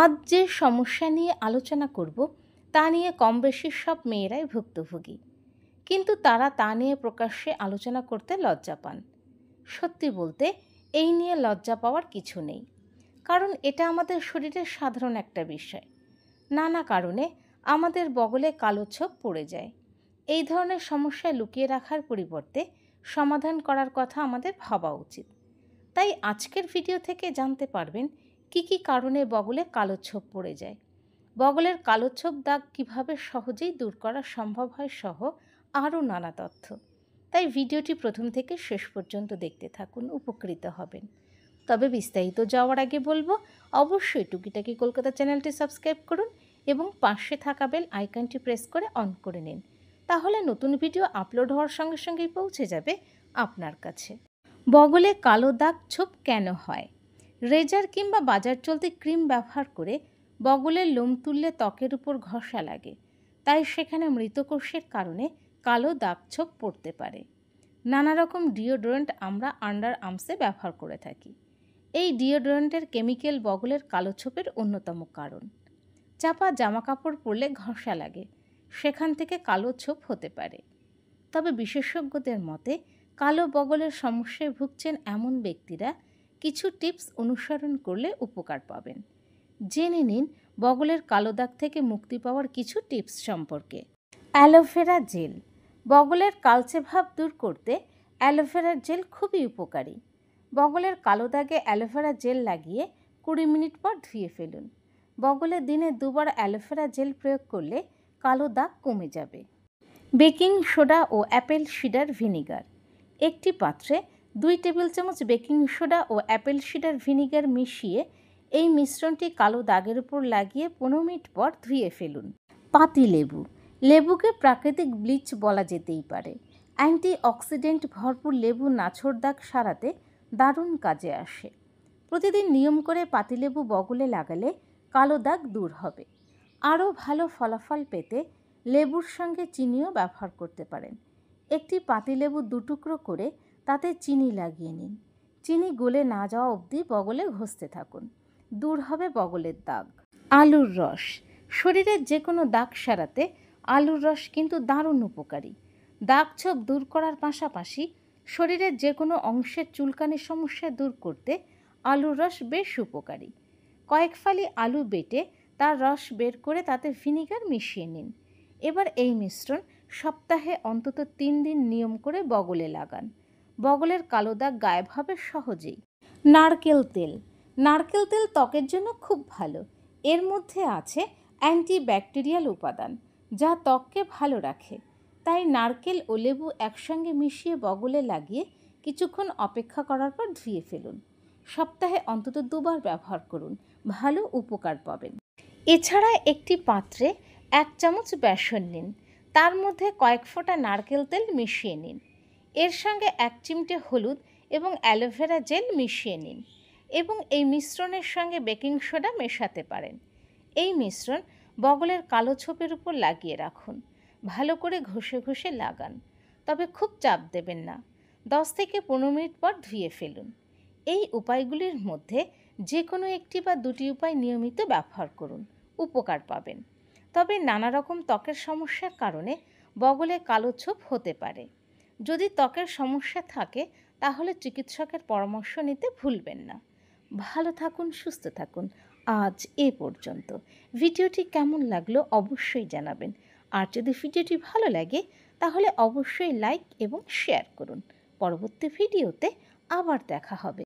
আজ যে সমস্যা নিয়ে আলোচনা করব তা নিয়ে কম বেশি সব মেয়েরাই ভুক্তভোগী কিন্তু তারা তা নিয়ে প্রকাশ্যে আলোচনা করতে লজ্জা পান সত্যি বলতে এই নিয়ে লজ্জা পাওয়ার কিছু নেই কারণ এটা আমাদের শরীরের সাধারণ একটা বিষয় নানা কারণে আমাদের বগলে কালো ছোপ পড়ে যায় এই ধরনের সমস্যা লুকিয়ে রাখার পরিবর্তে সমাধান করার কথা আমাদের ভাবা উচিত তাই আজকের ভিডিও থেকে জানতে পারবেন কি কি কারণে বগলে কালো ছোপ পড়ে যায় বগলের কালো ছোপ দাগ কিভাবে সহজেই দূর করা সম্ভব হয় সহ আরও নানা তথ্য তাই ভিডিওটি প্রথম থেকে শেষ পর্যন্ত দেখতে থাকুন উপকৃত হবেন তবে বিস্তারিত যাওয়ার আগে বলবো অবশ্যই টুকিটাকি কলকাতা চ্যানেলটি সাবস্ক্রাইব করুন এবং পাশে থাকা বেল আইকনটি প্রেস করে অন করে নিন তাহলে নতুন ভিডিও আপলোড হওয়ার সঙ্গে সঙ্গেই পৌঁছে যাবে আপনার কাছে বগলে কালো দাগ ছোপ কেন হয় রেজার কিংবা বাজার চলতি ক্রিম ব্যবহার করে বগলের লোম তুললে ত্বকের উপর ঘষা লাগে তাই সেখানে মৃতকোষের কারণে কালো দাগ ছোপ পড়তে পারে নানা রকম ডিওডোরেন্ট আমরা আন্ডার আর্মসে ব্যবহার করে থাকি এই ডিওডোরেন্টের কেমিক্যাল বগলের কালো ছোপের অন্যতম কারণ চাপা জামা কাপড় পরলে ঘষা লাগে সেখান থেকে কালো ছোপ হতে পারে তবে বিশেষজ্ঞদের মতে কালো বগলের সমস্যায় ভুগছেন এমন ব্যক্তিরা কিছু টিপস অনুসরণ করলে উপকার পাবেন জেনে নিন বগলের কালো দাগ থেকে মুক্তি পাওয়ার কিছু টিপস সম্পর্কে অ্যালোভেরা জেল বগলের কালচে ভাব দূর করতে অ্যালোভেরার জেল খুবই উপকারী বগলের কালো দাগে অ্যালোভেরা জেল লাগিয়ে কুড়ি মিনিট পর ধুয়ে ফেলুন বগলে দিনে দুবার অ্যালোভেরা জেল প্রয়োগ করলে কালো দাগ কমে যাবে বেকিং সোডা ও অ্যাপেল সিডার ভিনিগার একটি পাত্রে দুই টেবিল চামচ বেকিং সোডা ও অ্যাপেল সিডার ভিনিগার মিশিয়ে এই মিশ্রণটি কালো দাগের উপর লাগিয়ে পনেরো মিনিট পর ধুয়ে ফেলুন পাতি লেবু লেবুকে প্রাকৃতিক ব্লিচ বলা যেতেই পারে অ্যান্টি অক্সিডেন্ট ভরপুর লেবু নাছর দাগ সারাতে দারুণ কাজে আসে প্রতিদিন নিয়ম করে পাতিলেবু বগলে লাগালে কালো দাগ দূর হবে আরও ভালো ফলাফল পেতে লেবুর সঙ্গে চিনিও ব্যবহার করতে পারেন একটি পাতিলেবু দুটুকরো করে তাতে চিনি লাগিয়ে নিন চিনি গলে না যাওয়া অবধি বগলে ঘষতে থাকুন দূর হবে বগলের দাগ আলুর রস শরীরের যে কোনো দাগ সারাতে আলুর রস কিন্তু দারুণ উপকারী দাগ ছোপ দূর করার পাশাপাশি শরীরের যে কোনো অংশের চুলকানি সমস্যা দূর করতে আলুর রস বেশ উপকারী কয়েক ফালি আলু বেটে তার রস বের করে তাতে ভিনিগার মিশিয়ে নিন এবার এই মিশ্রণ সপ্তাহে অন্তত তিন দিন নিয়ম করে বগলে লাগান বগলের কালো দাগ গায়েব হবে সহজেই নারকেল তেল নারকেল তেল ত্বকের জন্য খুব ভালো এর মধ্যে আছে অ্যান্টিব্যাকটেরিয়াল উপাদান যা ত্বককে ভালো রাখে তাই নারকেল ও লেবু একসঙ্গে মিশিয়ে বগলে লাগিয়ে কিছুক্ষণ অপেক্ষা করার পর ধুয়ে ফেলুন সপ্তাহে অন্তত দুবার ব্যবহার করুন ভালো উপকার পাবেন এছাড়া একটি পাত্রে এক চামচ বেসন নিন তার মধ্যে কয়েক ফোঁটা নারকেল তেল মিশিয়ে নিন এর সঙ্গে এক চিমটে হলুদ এবং অ্যালোভেরা জেল মিশিয়ে নিন এবং এই মিশ্রণের সঙ্গে বেকিং সোডা মেশাতে পারেন এই মিশ্রণ বগলের কালো ছোপের উপর লাগিয়ে রাখুন ভালো করে ঘষে ঘষে লাগান তবে খুব চাপ দেবেন না দশ থেকে পনেরো মিনিট পর ধুয়ে ফেলুন এই উপায়গুলির মধ্যে যে কোনো একটি বা দুটি উপায় নিয়মিত ব্যবহার করুন উপকার পাবেন তবে নানা রকম ত্বকের সমস্যার কারণে বগলে কালো ছোপ হতে পারে যদি ত্বকের সমস্যা থাকে তাহলে চিকিৎসকের পরামর্শ নিতে ভুলবেন না ভালো থাকুন সুস্থ থাকুন আজ এ পর্যন্ত ভিডিওটি কেমন লাগলো অবশ্যই জানাবেন আর যদি ভিডিওটি ভালো লাগে তাহলে অবশ্যই লাইক এবং শেয়ার করুন পরবর্তী ভিডিওতে আবার দেখা হবে